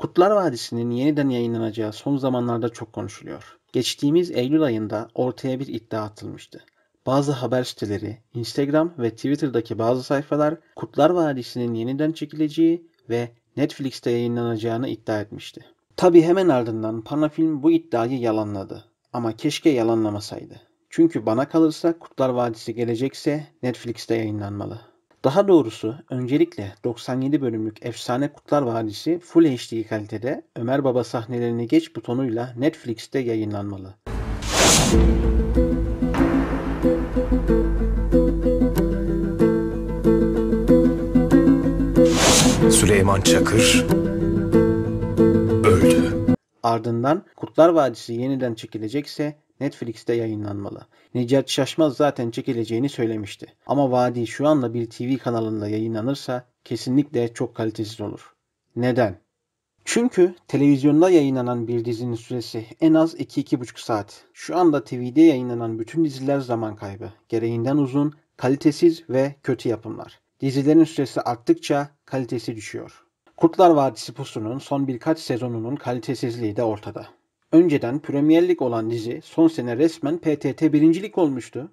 Kutlar Vadisi'nin yeniden yayınlanacağı son zamanlarda çok konuşuluyor. Geçtiğimiz Eylül ayında ortaya bir iddia atılmıştı. Bazı haber siteleri, Instagram ve Twitter'daki bazı sayfalar Kutlar Vadisi'nin yeniden çekileceği ve Netflix'te yayınlanacağını iddia etmişti. Tabi hemen ardından Panafilm bu iddiayı yalanladı. Ama keşke yalanlamasaydı. Çünkü bana kalırsa Kutlar Vadisi gelecekse Netflix'te yayınlanmalı. Daha doğrusu öncelikle 97 bölümlük Efsane Kutlar Vadisi Full HD kalitede Ömer Baba sahnelerini geç butonuyla Netflix'te yayınlanmalı. Süleyman Çakır öldü. Ardından Kutlar Vadisi yeniden çekilecekse Netflix'te yayınlanmalı. Necat Şaşmaz zaten çekileceğini söylemişti. Ama Vadi şu anda bir TV kanalında yayınlanırsa kesinlikle çok kalitesiz olur. Neden? Çünkü televizyonda yayınlanan bir dizinin süresi en az 2-2,5 saat. Şu anda TV'de yayınlanan bütün diziler zaman kaybı. Gereğinden uzun, kalitesiz ve kötü yapımlar. Dizilerin süresi arttıkça kalitesi düşüyor. Kurtlar Vadisi Pusu'nun son birkaç sezonunun kalitesizliği de ortada. Önceden Premier Lig olan dizi son sene resmen PTT birincilik olmuştu.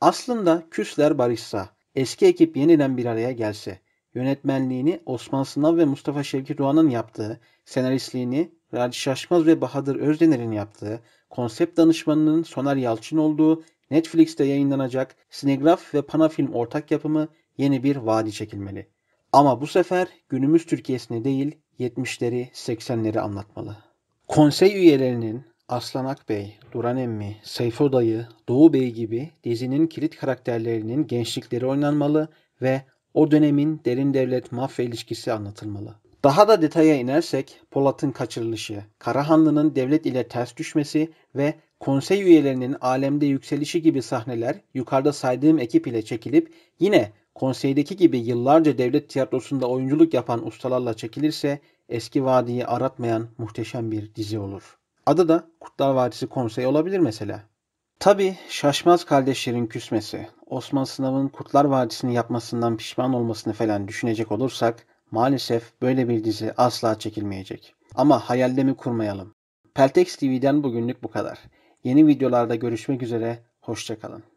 Aslında küsler barışsa, eski ekip yeniden bir araya gelse, yönetmenliğini Osman Sınav ve Mustafa Şevki Doğan'ın yaptığı, senaristliğini Raci Şaşmaz ve Bahadır Özdener'in yaptığı, konsept danışmanının Soner Yalçın olduğu, Netflix'te yayınlanacak Sinegraf ve Panafilm ortak yapımı yeni bir vadi çekilmeli. Ama bu sefer günümüz Türkiye'sine değil 70'leri 80'leri anlatmalı. Konsey üyelerinin Aslanak Bey, Duran Emmi, Seyfo Dayı, Doğu Bey gibi dizinin kilit karakterlerinin gençlikleri oynanmalı ve o dönemin derin devlet mafya ilişkisi anlatılmalı. Daha da detaya inersek Polat'ın kaçırılışı, Karahanlı'nın devlet ile ters düşmesi ve konsey üyelerinin alemde yükselişi gibi sahneler yukarıda saydığım ekip ile çekilip yine konseydeki gibi yıllarca devlet tiyatrosunda oyunculuk yapan ustalarla çekilirse eski vadiyi aratmayan muhteşem bir dizi olur. Adı da Kurtlar Vadisi konsey olabilir mesela. Tabi şaşmaz kardeşlerin küsmesi, Osman Sınav'ın Kurtlar Vadisi'ni yapmasından pişman olmasını falan düşünecek olursak maalesef böyle bir dizi asla çekilmeyecek. Ama hayalde mi kurmayalım? Peltex TV'den bugünlük bu kadar. Yeni videolarda görüşmek üzere, hoşçakalın.